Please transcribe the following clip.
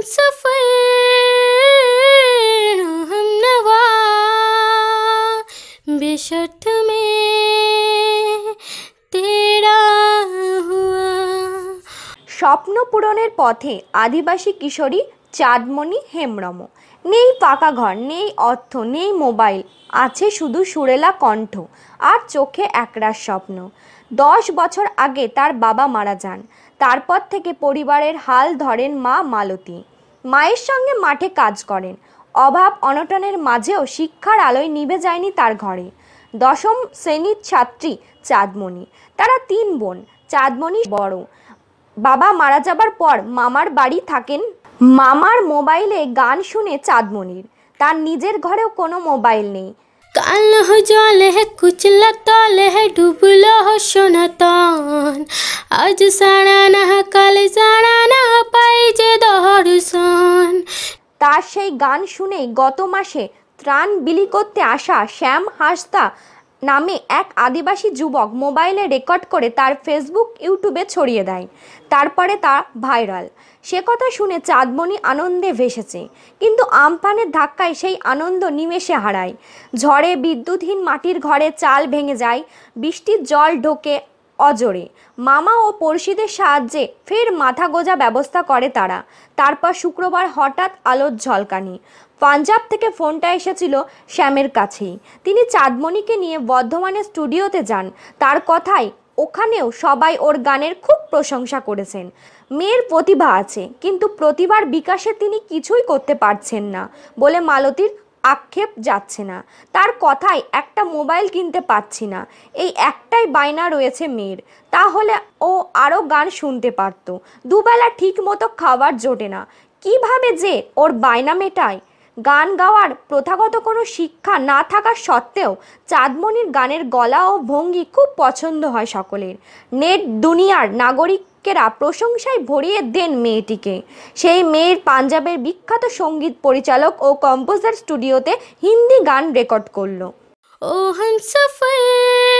हम सफ़र हम মে তেরা হুয়া স্বপ্ন পূরণের পথে আদিবাসী কিশোরী চাঁদমণি হেমরম নেই পাকা ঘর নেই অর্থ নেই মোবাইল আছে শুধু সুরেলা কণ্ঠ আর চোখে একরার স্বপ্ন দশ বছর আগে তার বাবা মারা যান তারপর থেকে পরিবারের হাল ধরেন মা মালতী মায়ের সঙ্গে মাঠে কাজ করেন অভাব অনটনের মাঝেও শিক্ষার আলোয় নিভে যায়নি তার ঘরে দশম শ্রেণীর ছাত্রী চাঁদমণি তারা তিন বোন চাঁদমণি বড় বাবা মারা যাবার পর মামার বাড়ি থাকেন মামার মোবাইলে গান শুনে চাঁদমনির তার নিজের ঘরেও কোনো মোবাইল নেই কাল কালহ জলে হে কুচলা তলে হে ডুবল সনাতন আজ সারা না কাল সাড়া না পাই যে দর্শন তার সেই গান শুনেই গত মাসে ত্রাণ বিলি করতে আসা শ্যাম হাসদা নামে এক আদিবাসী যুবক মোবাইলে রেকর্ড করে তার ফেসবুক ইউটিউবে ছড়িয়ে দেয় তারপরে তা ভাইরাল সে কথা শুনে চাঁদমণি আনন্দে ভেসেছে কিন্তু আমফানের ধাক্কায় সেই আনন্দ নিমেষে হারায় ঝড়ে বিদ্যুৎহীন মাটির ঘরে চাল ভেঙে যায় বৃষ্টির জল ঢোকে অজরে মামা ও পড়শিদের সাহায্যে ফের মাথা গোজা ব্যবস্থা করে তারা তারপর শুক্রবার হঠাৎ আলোর ঝলকানি পাঞ্জাব থেকে ফোনটা এসেছিল শ্যামের কাছেই তিনি চাঁদমণিকে নিয়ে বর্ধমানের স্টুডিওতে যান তার কথাই ওখানেও সবাই ওর গানের খুব প্রশংসা করেছেন মেয়ের প্রতিভা আছে কিন্তু প্রতিভার বিকাশে তিনি কিছুই করতে পারছেন না বলে মালতীর আক্ষেপ যাচ্ছে না তার কথায় একটা মোবাইল কিনতে পারছি না এই একটাই বায়না রয়েছে মেয়ের তাহলে ও আরও গান শুনতে পারত দুবেলা ঠিক মতো খাবার জোটে না কিভাবে যে ওর বায়না মেটায় গান গাওয়ার প্রথাগত কোনো শিক্ষা না থাকার সত্ত্বেও চাঁদমণির গানের গলা ও ভঙ্গি খুব পছন্দ হয় সকলের নেট দুনিয়ার নাগরিক প্রশংসায় ভরিয়ে দেন মেয়েটিকে সেই মেয়ের পাঞ্জাবের বিখ্যাত সঙ্গীত পরিচালক ও কম্পোজার স্টুডিওতে হিন্দি গান রেকর্ড করল ও হম সফর